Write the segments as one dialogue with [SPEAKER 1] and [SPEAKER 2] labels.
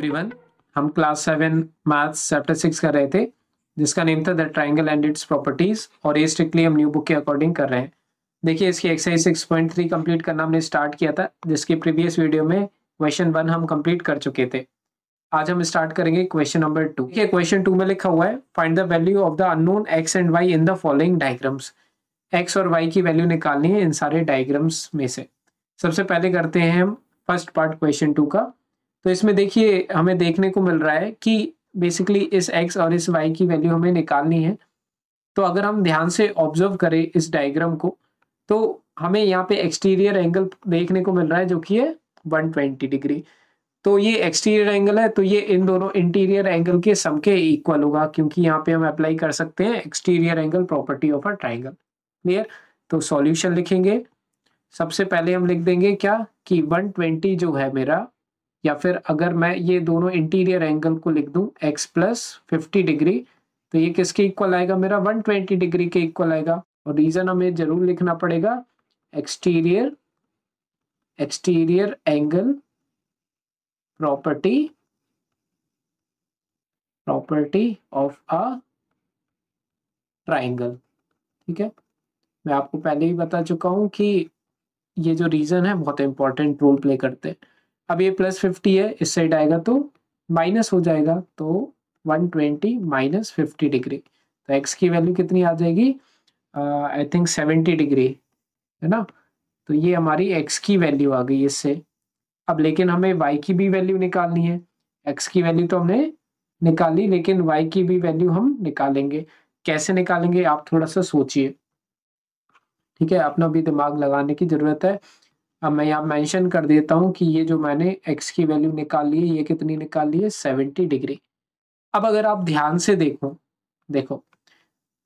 [SPEAKER 1] everyone हम class seven maths chapter six कर रहे थे जिसका नेम था the triangle and its properties और ये स्ट्रिक्टली हम न्यू बुक के अकॉर्डिंग कर रहे हैं देखिए इसकी exercise six point three complete करना हमने स्टार्ट किया था जिसके प्रीवियस वीडियो में क्वेश्चन वन हम कम्प्लीट कर चुके थे आज हम स्टार्ट करेंगे क्वेश्चन नंबर टू देखिए क्वेश्चन टू में लिखा हुआ है find the value of the unknown x and y in the following diagrams x और वाई की वैल्यू निकालनी है इन सारे डायग्राम्स में से सबसे पहले करते हैं हम फर्स्ट पार्ट क्वेश्चन टू का तो इसमें देखिए हमें देखने को मिल रहा है कि बेसिकली इस एक्स और इस वाई की वैल्यू हमें निकालनी है तो अगर हम ध्यान से ऑब्जर्व करें इस डायग्राम को तो हमें यहाँ पे एक्सटीरियर एंगल देखने को मिल रहा है जो कि है 120 डिग्री तो ये एक्सटीरियर एंगल है तो ये इन दोनों इंटीरियर एंगल के सम के इक्वल होगा क्योंकि यहाँ पे हम अप्लाई कर सकते हैं exterior angle property of a triangle clear तो सॉल्यूशन लिखेंगे सबसे पहले हम लिख देंगे क्या कि 120 जो है मेरा या फिर अगर मैं ये दोनों इंटीरियर एंगल को लिख दूं x प्लस फिफ्टी डिग्री तो ये किसके इक्वल आएगा मेरा 120 डिग्री के इक्वल आएगा और रीजन हमें जरूर लिखना पड़ेगा exterior exterior angle property property of a triangle ठीक है मैं आपको पहले ही बता चुका हूं कि ये जो रीजन है बहुत इंपॉर्टेंट रोल प्ले करते हैं अब ये प्लस फिफ्टी है इस साइड आएगा तो माइनस हो जाएगा तो one twenty minus fifty degree तो एक्स की वैल्यू कितनी आ जाएगी आई थिंक सेवेंटी डिग्री है ना तो ये हमारी एक्स की वैल्यू आ गई इससे अब लेकिन हमें वाई की भी वैल्यू निकालनी है एक्स की वैल्यू तो हमने निकाली लेकिन वाई की भी वैल्यू हम निकालेंगे कैसे निकालेंगे आप थोड़ा सा सोचिए ठीक है अपना भी दिमाग लगाने की जरूरत है अब मैं यहाँ मेंशन कर देता हूँ कि ये जो मैंने एक्स की वैल्यू निकाल ली है ये कितनी निकाल ली है सेवेंटी डिग्री अब अगर आप ध्यान से देखो देखो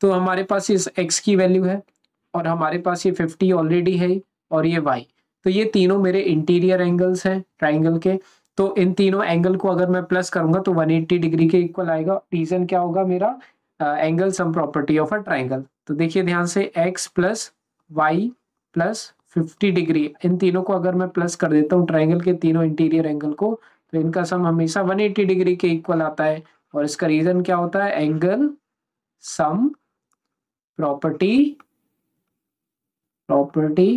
[SPEAKER 1] तो हमारे पास इस एक्स की वैल्यू है और हमारे पास ये फिफ्टी ऑलरेडी है और ये वाई तो ये तीनों मेरे इंटीरियर एंगल्स हैं ट्राइंगल के तो इन तीनों एंगल को अगर मैं प्लस करूंगा तो 180 डिग्री के इक्वल आएगा रीजन क्या होगा मेरा angle sum property of a triangle तो देखिए ध्यान से x plus y plus 50 degree इन तीनों को अगर मैं प्लस कर देता हूँ ट्राइंगल के तीनों इंटीरियर एंगल को तो इनका सम हमेशा 180 डिग्री के इक्वल आता है और इसका रीजन क्या होता है angle sum property property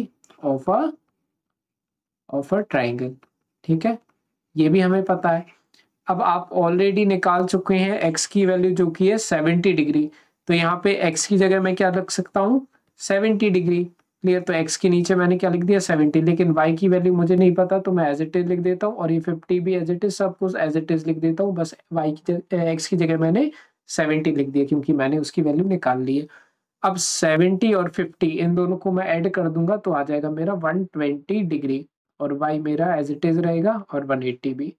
[SPEAKER 1] of a of a triangle ठीक है ये भी हमें पता है अब आप ऑलरेडी निकाल चुके हैं एक्स की वैल्यू जो की है 70 डिग्री तो यहाँ पे एक्स की जगह मैं क्या रख सकता हूँ 70 डिग्री क्लियर तो एक्स के नीचे मैंने क्या लिख दिया सेवेंटी लेकिन वाई की वैल्यू मुझे नहीं पता तो मैं एज इट इज लिख देता हूँ और ये फिफ्टी भी एज इट इज सब कुछ एज इट इज लिख देता हूँ बस वाई की एक्स की जगह मैंने सेवेंटी लिख दिया क्योंकि मैंने उसकी वैल्यू निकाल ली है अब सेवेंटी और फिफ्टी इन दोनों को मैं ऐड कर दूंगा तो आ जाएगा मेरा वन ट्वेंटी डिग्री और वाई मेरा एज इट इज रहेगा और वन एट्टी भी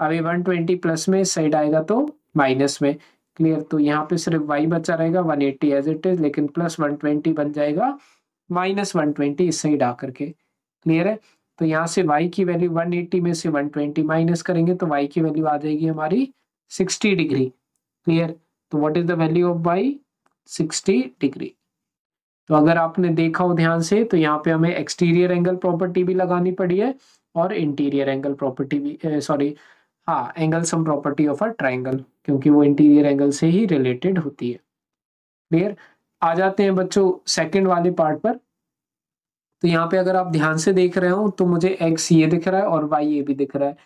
[SPEAKER 1] अब ये वन ट्वेंटी प्लस में साइड आएगा तो माइनस में क्लियर तो यहाँ पे सिर्फ वाई बचा रहेगा one eighty as it is लेकिन प्लस वन ट्वेंटी बन जाएगा माइनस वन ट्वेंटी इस साइड आकर के क्लियर है तो यहाँ से वाई की वैल्यू एट्टी में से ट्वेंटी माइनस करेंगे तो वाई की वैल्यू आ जाएगी हमारी सिक्सटी डिग्री क्लियर तो what is the value of y sixty degree तो अगर आपने देखा हो ध्यान से तो यहाँ पे हमें एक्सटीरियर एंगल प्रॉपर्टी भी लगानी पड़ी है और इंटीरियर एंगल प्रॉपर्टी भी सॉरी हाँ angle sum property of a triangle क्योंकि वो इंटीरियर एंगल से ही रिलेटेड होती है क्लियर आ जाते हैं बच्चों सेकंड वाले पार्ट पर तो यहाँ पे अगर आप ध्यान से देख रहे हो तो मुझे एक्स ये दिख रहा है और वाई ये भी दिख रहा है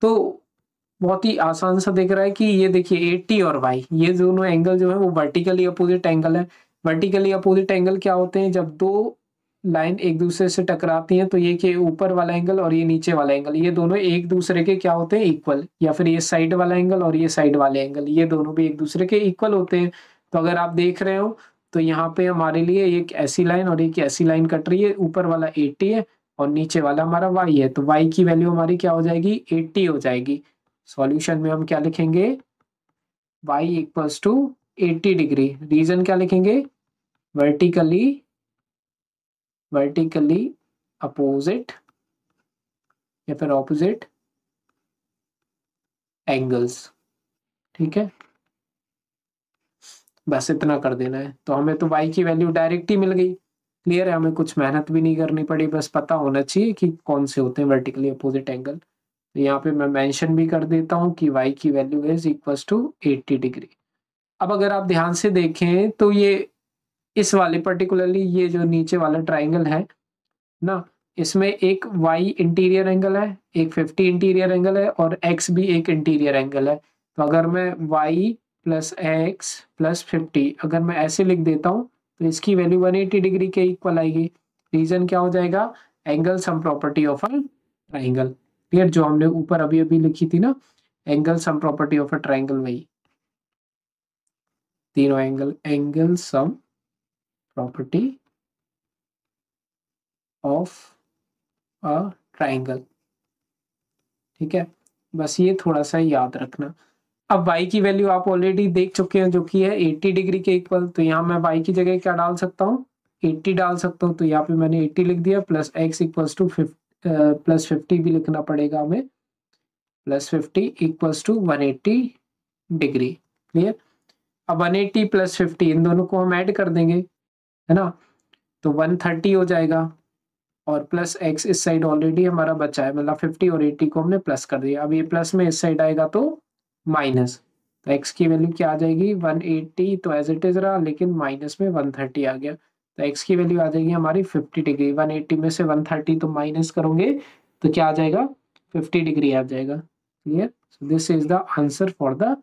[SPEAKER 1] तो बहुत ही आसान सा दिख रहा है कि ये देखिए एट्टी और वाई ये दोनों एंगल जो है वो वर्टिकली अपोजिट एंगल है वर्टिकली अपोजिट एंगल क्या होते हैं जब दो लाइन एक दूसरे से टकराती हैं तो ये के ऊपर वाला एंगल और ये नीचे वाला एंगल ये दोनों एक दूसरे के क्या होते हैं इक्वल या फिर ये साइड वाला एंगल और ये साइड वाले एंगल ये दोनों भी एक दूसरे के इक्वल होते हैं तो अगर आप देख रहे हो तो यहाँ पे हमारे लिए एक ऐसी लाइन और एक ऐसी लाइन कट रही है ऊपर वाला 80 है और नीचे वाला हमारा y है तो y की वैल्यू हमारी क्या हो जाएगी 80 हो जाएगी सॉल्यूशन में हम क्या लिखेंगे y equals to eighty degree reason क्या लिखेंगे वर्टिकली वर्टिकली अपोजिट या फिर ऑपोजिट एंगल्स ठीक है बस इतना कर देना है तो हमें तो वाई की वैल्यू डायरेक्ट ही मिल गई क्लियर है हमें कुछ मेहनत भी नहीं करनी पड़ी बस पता होना चाहिए कि कौन से होते हैं वर्टिकली अपोजिट एंगल तो यहाँ पे मैं मेंशन भी कर देता हूँ कि वाई की value is equals to eighty degree अब अगर आप ध्यान से देखें तो ये इस वाले पर्टिकुलरली ये जो नीचे वाला ट्राइंगल है ना इसमें एक y इंटीरियर एंगल है एक 50 इंटीरियर एंगल है और x भी एक इंटीरियर एंगल है तो अगर मैं y plus x plus fifty अगर मैं ऐसे लिख देता हूँ तो इसकी वैल्यू 180 डिग्री के इक्वल आएगी रीजन क्या हो जाएगा angle sum property of a triangle clear जो हमने ऊपर अभी अभी लिखी थी ना angle sum property of a triangle वही तीनों angle angle sum property of a triangle ठीक है बस ये थोड़ा सा याद रखना अब वाई की वैल्यू आप ऑलरेडी देख चुके हैं जो कि है एट्टी डिग्री के इक्वल तो यहाँ मैं वाई की जगह क्या डाल सकता हूँ एट्टी डाल सकता हूँ तो यहाँ पे मैंने एट्टी लिख दिया plus x equal to plus fifty भी लिखना पड़ेगा हमें plus fifty equals to one degree clear अब एट्टी प्लस फिफ्टी इन दोनों को हम ऐड कर देंगे है ना तो वन थर्टी हो जाएगा और प्लस एक्स इस साइड ऑलरेडी हमारा बचा है मतलब फिफ्टी और एट्टी को हमने प्लस कर दिया अब ये प्लस में इस साइड आएगा तो माइनस तो एक्स की वैल्यू क्या आ जाएगी 180 तो एज इट इज रहा लेकिन माइनस में 130 आ गया तो एक्स की वैल्यू आ जाएगी हमारी 50 डिग्री 180 में से 130 तो माइनस करोगे तो क्या आ जाएगा 50 डिग्री आ जाएगा clear so this is the answer for the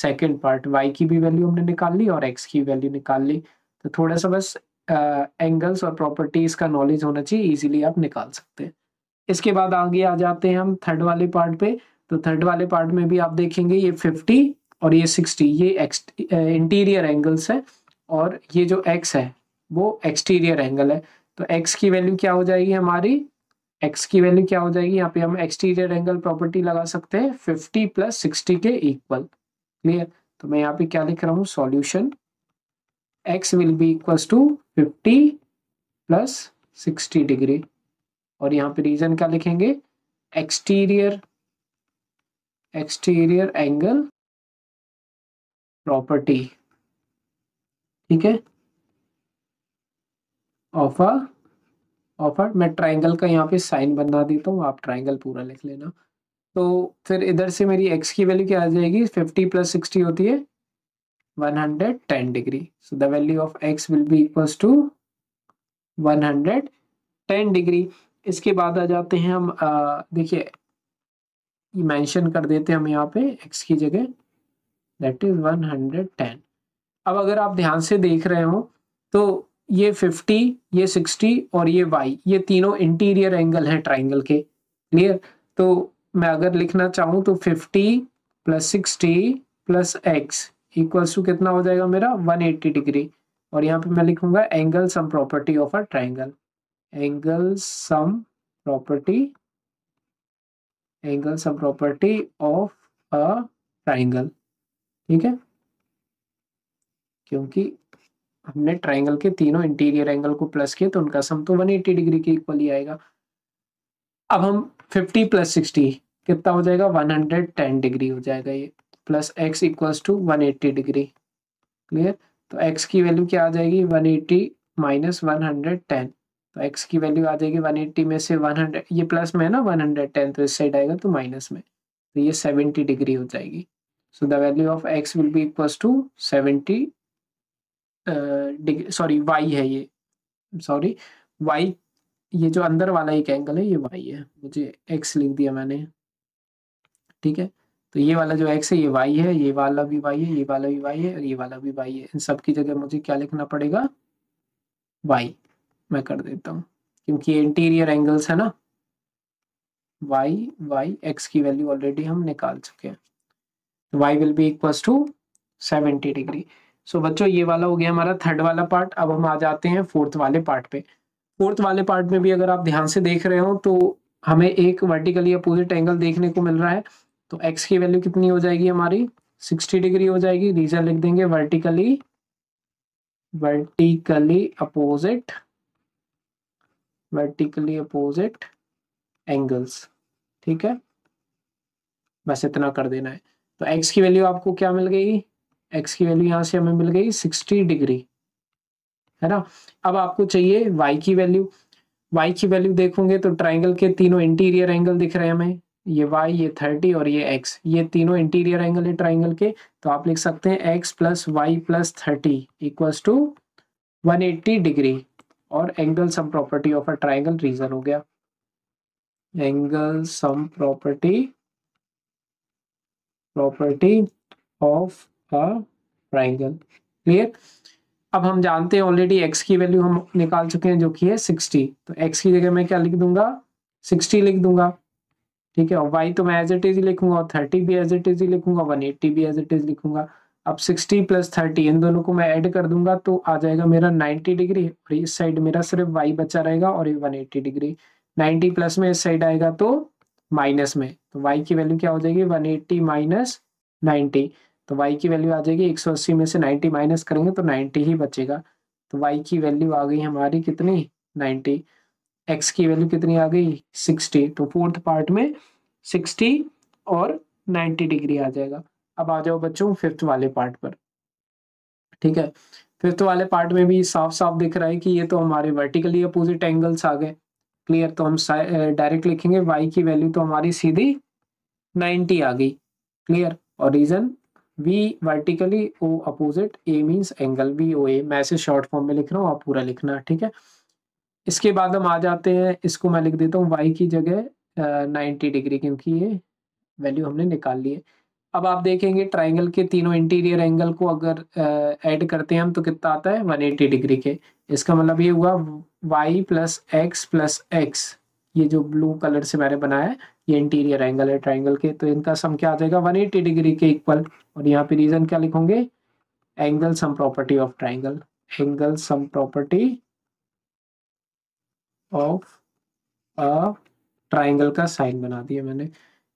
[SPEAKER 1] second part y की भी वैल्यू हमने निकाल ली और एक्स की वैल्यू निकाल ली तो थोड़ा सा बस एंगल्स uh, और प्रॉपर्टीज का नॉलेज होना चाहिए इजीली आप निकाल सकते हैं इसके बाद आगे आ जाते हैं हम थर्ड वाले पार्ट पे तो थर्ड वाले पार्ट में भी आप देखेंगे ये 50 और ये 60 ये इंटीरियर एंगल्स है और ये जो एक्स है वो एक्सटीरियर एंगल है तो एक्स की वैल्यू क्या हो जाएगी हमारी एक्स की वैल्यू क्या हो जाएगी यहाँ पे हम एक्सटीरियर एंगल प्रॉपर्टी लगा सकते हैं 50 प्लस सिक्सटी के इक्वल क्लियर तो मैं यहाँ पे क्या लिख रहा हूँ solution x will be equals to fifty plus sixty degree और यहाँ पे रीजन क्या लिखेंगे एक्सटीरियर एक्सटीरियर एंगल प्रॉपर्टी ठीक है ऑफ अ ऑफ अ मैं ट्राइंगल का यहाँ पे साइन बना देता हूँ आप ट्राइंगल पूरा लिख लेना तो फिर इधर से मेरी एक्स की वैल्यू क्या आ जाएगी फिफ्टी प्लस सिक्सटी होती है one hundred ten degree so the value of x will be equals to one hundred ten degree इसके बाद आ जाते हैं हम देखिए मेंशन कर देते हैं हम यहाँ पे एक्स की जगह दैट इज 110 अब अगर आप ध्यान से देख रहे हो तो ये 50 ये 60 और ये y ये तीनों इंटीरियर एंगल हैं ट्राइंगल के क्लियर तो मैं अगर लिखना चाहूँ तो 50 plus sixty plus x equals to कितना हो जाएगा मेरा 180 डिग्री और यहाँ पे मैं लिखूंगा angle sum property of a triangle angle sum property angle sum property of a triangle ठीक है क्योंकि हमने ट्राइंगल के तीनों इंटीरियर एंगल को प्लस किए तो उनका सम तो 180 डिग्री के इक्वल ही आएगा अब हम 50 प्लस 60 कितना हो जाएगा 110 डिग्री हो जाएगा ये plus x equals to 180 degree clear तो एक्स की वैल्यू क्या आ जाएगी 180 एट्टी माइनस वन तो एक्स की वैल्यू आ जाएगी वन एट्टी में से वन हंड्रेड ये प्लस में है ना वन हंड्रेड टेन तो इस साइड आएगा तो माइनस में तो ये सेवेंटी डिग्री हो जाएगी so the value of x will be equals to seventy sorry y है ये सॉरी वाई ये जो अंदर वाला एक एंगल है ये वाई है मुझे एक्स लिख दिया मैंने ठीक है तो ये वाला जो एक्स है ये वाई है ये वाला भी वाई है ये वाला भी वाई है और ये वाला भी वाई है इन सब की जगह मुझे क्या लिखना पड़ेगा वाई मैं कर देता हूँ क्योंकि इंटीरियर एंगल्स है ना वाई वाई एक्स की वैल्यू ऑलरेडी हम निकाल चुके हैं y will be equal to seventy degree so बच्चों ये वाला हो गया हमारा थर्ड वाला पार्ट अब हम आ जाते हैं फोर्थ वाले पार्ट पे फोर्थ वाले पार्ट में भी अगर आप ध्यान से देख रहे हो तो हमें एक वर्टिकली अपोजिट एंगल देखने को मिल रहा है तो एक्स की वैल्यू कितनी हो जाएगी हमारी सिक्सटी डिग्री हो जाएगी रीजन लिख देंगे vertically vertically opposite vertically opposite angles ठीक है बस इतना कर देना है तो एक्स की वैल्यू आपको क्या मिल गई एक्स की वैल्यू यहाँ से हमें मिल गई सिक्सटी डिग्री है ना अब आपको चाहिए वाई की वैल्यू वाई की वैल्यू देखोगे तो ट्राइंगल के तीनों इंटीरियर एंगल दिख रहे हैं हमें ये वाई ये थर्टी और ये एक्स ये तीनों इंटीरियर एंगल है ट्राइंगल के तो आप लिख सकते हैं x plus y plus thirty equals to one eighty degree और angle sum property of a triangle reason हो गया angle sum property property of a triangle clear अब हम जानते हैं ऑलरेडी एक्स की वैल्यू हम निकाल चुके हैं जो कि है सिक्सटी तो एक्स की जगह मैं क्या लिख दूंगा सिक्सटी लिख दूंगा ठीक है और वाई तो मैं एज इट इज लिखूंगा और थर्टी भी एज इट इज लिखूंगा वन एट्टी भी एज इट इज लिखूंगा अब 60 प्लस थर्टी इन दोनों को मैं ऐड कर दूंगा तो आ जाएगा मेरा 90 डिग्री और इस साइड मेरा सिर्फ वाई बचा रहेगा और ये 180 डिग्री 90 प्लस में इस साइड आएगा तो माइनस में तो वाई की वैल्यू क्या हो जाएगी 180 एट्टी माइनस नाइन्टी तो वाई की वैल्यू आ जाएगी 180 में से 90 माइनस करेंगे तो 90 ही बचेगा तो वाई की वैल्यू आ गई हमारी कितनी 90 एक्स की वैल्यू कितनी आ गई 60 तो फोर्थ पार्ट में 60 और 90 डिग्री आ जाएगा अब आ जाओ बच्चों फिफ्थ वाले पार्ट पर ठीक है फिफ्थ वाले पार्ट में भी साफ साफ दिख रहा है कि ये तो हमारे वर्टिकली अपोजिट एंगल्स आ गए क्लियर तो हम डायरेक्ट लिखेंगे वाई की वैल्यू तो हमारी सीधी 90 आ गई क्लियर और reason V vertically O opposite A means angle V O A मैं ऐसे शॉर्ट फॉर्म में लिख रहा हूँ आप पूरा लिखना ठीक है इसके बाद हम आ जाते हैं इसको मैं लिख देता हूँ वाई की जगह नाइन्टी डिग्री क्योंकि ये वैल्यू हमने निकाल ली है अब आप देखेंगे ट्राइंगल के तीनों इंटीरियर एंगल को अगर ऐड करते हैं हम तो कितना आता है 180 डिग्री के इसका मतलब ये हुआ y plus x plus x ये जो ब्लू कलर से मैंने बनाया है ये इंटीरियर एंगल है ट्राइंगल के तो इनका सम क्या आ जाएगा 180 डिग्री के इक्वल और यहाँ पे रीजन क्या लिखोगे angle sum property of triangle angle sum property of triangle का साइन बना दिया मैंने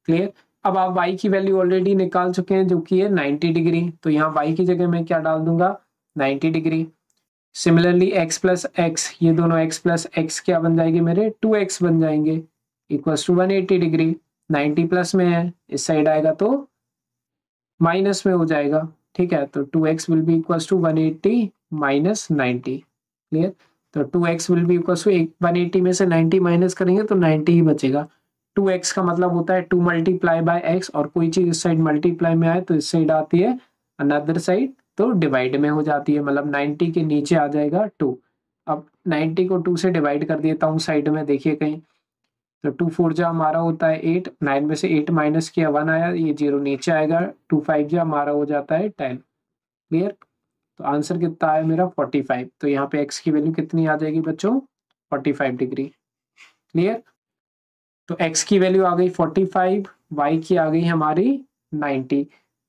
[SPEAKER 1] क्लियर अब आप y की वैल्यू ऑलरेडी निकाल चुके हैं जो कि है 90 डिग्री तो यहाँ y की जगह मैं क्या डाल दूंगा 90 degree similarly x plus x ये दोनों x प्लस एक्स क्या बन जाएंगे मेरे 2x बन जाएंगे इक्वल्स टू 180 डिग्री 90 प्लस में है इस साइड आएगा तो माइनस में हो जाएगा ठीक है तो 2x will be equals to one eighty minus 90 clear तो 2x will be equals to 180 में से 90 माइनस करेंगे तो 90 ही बचेगा टू एक्स का मतलब होता है टू मल्टीप्लाई बाय एक्स और कोई चीज इस साइड मल्टीप्लाई में आए तो इस साइड आती है अनदर साइड तो डिवाइड में हो जाती है मतलब 90 के नीचे आ जाएगा टू अब 90 को टू से डिवाइड कर देता हूँ साइड में देखिए कहीं तो टू फोर जो हमारा होता है एट नाइन में से एट माइनस किया वन आया ये जीरो नीचे आएगा टू फाइव जो हमारा हो जाता है टेन क्लियर तो आंसर कितना है मेरा फोर्टी फाइव तो यहाँ पे एक्स की वैल्यू कितनी आ जाएगी बच्चों फोर्टी फाइव डिग्री क्लियर तो x की वैल्यू आ गई 45 y की आ गई हमारी 90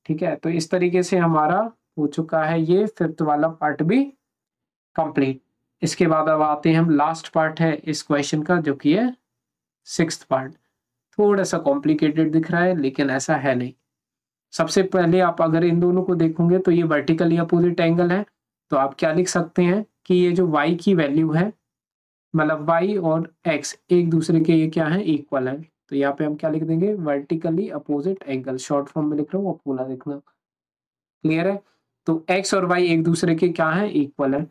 [SPEAKER 1] ठीक है तो इस तरीके से हमारा हो चुका है ये फिफ्थ वाला पार्ट भी कंप्लीट इसके बाद अब आते हैं हम लास्ट पार्ट है इस क्वेश्चन का जो कि है सिक्स पार्ट थोड़ा सा कॉम्प्लिकेटेड दिख रहा है लेकिन ऐसा है नहीं सबसे पहले आप अगर इन दोनों को देखोगे तो ये वर्टिकली अपोजिट एंगल है तो आप क्या लिख सकते हैं कि ये जो y की वैल्यू है मतलब वाई और एक्स एक दूसरे के ये क्या है इक्वल है तो यहाँ पे हम क्या लिख देंगे vertically opposite angle short form में लिख रहा हूँ आप पूरा लिखना क्लियर है तो एक्स और वाई एक दूसरे के क्या है इक्वल है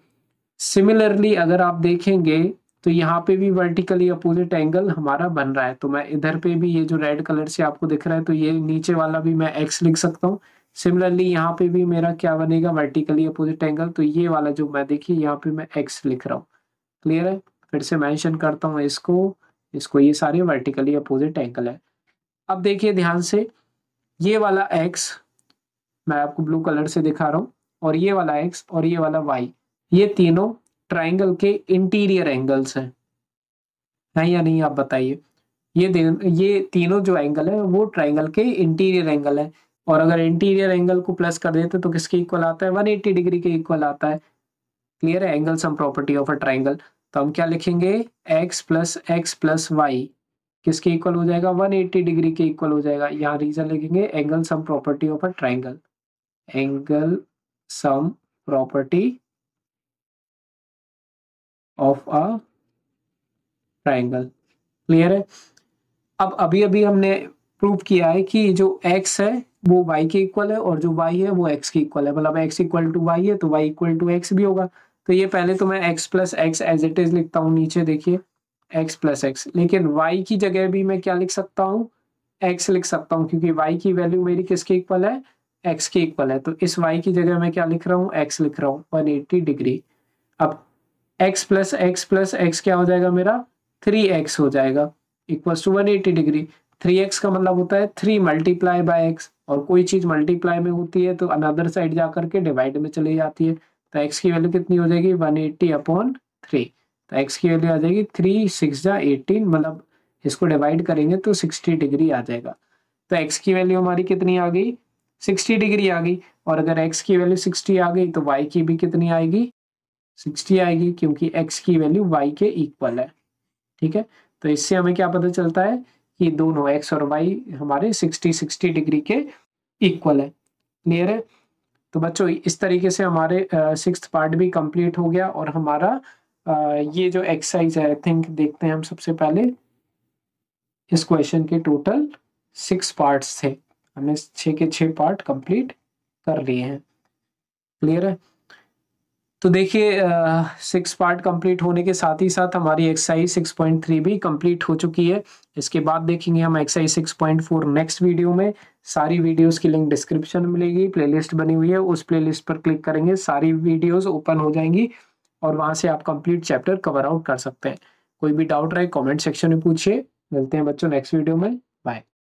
[SPEAKER 1] सिमिलरली अगर आप देखेंगे तो यहाँ पे भी वर्टिकली अपोजिट एंगल हमारा बन रहा है तो मैं इधर पे भी ये जो रेड कलर से आपको दिख रहा है तो ये नीचे वाला भी मैं एक्स लिख सकता हूँ सिमिलरली यहाँ पे भी मेरा क्या बनेगा वर्टिकली अपोजिट एंगल तो ये वाला जो मैं देखिए यहाँ पे मैं एक्स लिख रहा हूँ क्लियर है फिर से मैंशन करता हूँ इसको इसको ये सारे वर्टिकली अपोजिट एंगल है अब देखिए ध्यान से ये वाला एक्स मैं आपको ब्लू कलर से दिखा रहा हूँ और ये वाला एक्स और ये वाला वाई ये तीनों ट्राइंगल के इंटीरियर एंगल्स हैं नहीं या नहीं आप बताइए ये ये तीनों जो एंगल है वो ट्राइंगल के इंटीरियर एंगल है और अगर इंटीरियर एंगल को प्लस कर देते तो किसके इक्वल आता है 180 डिग्री के इक्वल आता है क्लियर है angle sum property of a triangle तो हम क्या लिखेंगे x plus x plus y किसके इक्वल हो जाएगा 180 डिग्री के इक्वल हो जाएगा यहाँ रीजन लिखेंगे angle sum property of a triangle angle sum property of a triangle clear है अब अभी अभी हमने प्रूव किया है कि जो x है वो y के इक्वल है और जो y है वो x के इक्वल है मतलब x इक्वल टू वाई है तो y इक्वल टू एक्स भी होगा तो ये पहले तो मैं x plus x as it is लिखता हूँ नीचे देखिए x प्लस एक्स लेकिन y की जगह भी मैं क्या लिख सकता हूँ x लिख सकता हूँ क्योंकि y की वैल्यू मेरी किसके इक्वल है x के इक्वल है तो इस y की जगह मैं क्या लिख रहा हूँ x लिख रहा हूँ 180 डिग्री अब x plus x plus x क्या हो जाएगा मेरा एक्स हो जाएगा equal to eighty degree 3x का मतलब होता है थ्री मल्टीप्लाई बाय एक्स और कोई चीज़ मल्टीप्लाई में होती है तो अनदर साइड जा करके डिवाइड में चली जाती है तो एक्स की वैल्यू कितनी हो जाएगी वन एट्टी अपॉन थ्री तो एक्स की वैल्यू आ जाएगी थ्री सिक्स जा एटीन मतलब इसको डिवाइड करेंगे तो सिक्सटी डिग्री आ जाएगा तो एक्स की वैल्यू हमारी कितनी आ गई सिक्सटी डिग्री आ गई और अगर एक्स की वैल्यू सिक्सटी आ गई तो वाई की भी कितनी आएगी सिक्सटी आएगी क्योंकि एक्स की वैल्यू वाई के इक्वल है ठीक है तो इससे हमें क्या पता चलता है कि दोनों एक्स और वाई हमारे सिक्सटी सिक्सटी डिग्री के इक्वल है क्लियर है तो बच्चों इस तरीके से हमारे सिक्स पार्ट भी कंप्लीट हो गया और हमारा ये जो एक्सरसाइज है आई थिंक देखते हैं हम सबसे पहले इस क्वेश्चन के टोटल सिक्स पार्ट्स थे हमने छः के छः पार्ट कंप्लीट कर लिए हैं क्लियर है तो देखिए सिक्स पार्ट कंप्लीट होने के साथ ही साथ हमारी एक्सरसाइज सिक्स पॉइंट थ्री भी कंप्लीट हो चुकी है इसके बाद देखेंगे हम exercise six point four next video में सारी वीडियोस की लिंक डिस्क्रिप्शन में मिलेगी प्लेलिस्ट बनी हुई है उस प्लेलिस्ट पर क्लिक करेंगे सारी वीडियोस ओपन हो जाएंगी और वहां से आप कंप्लीट चैप्टर कवर आउट कर सकते हैं कोई भी डाउट रहे कॉमेंट सेक्शन में पूछिए मिलते हैं बच्चों नेक्स्ट वीडियो में बाय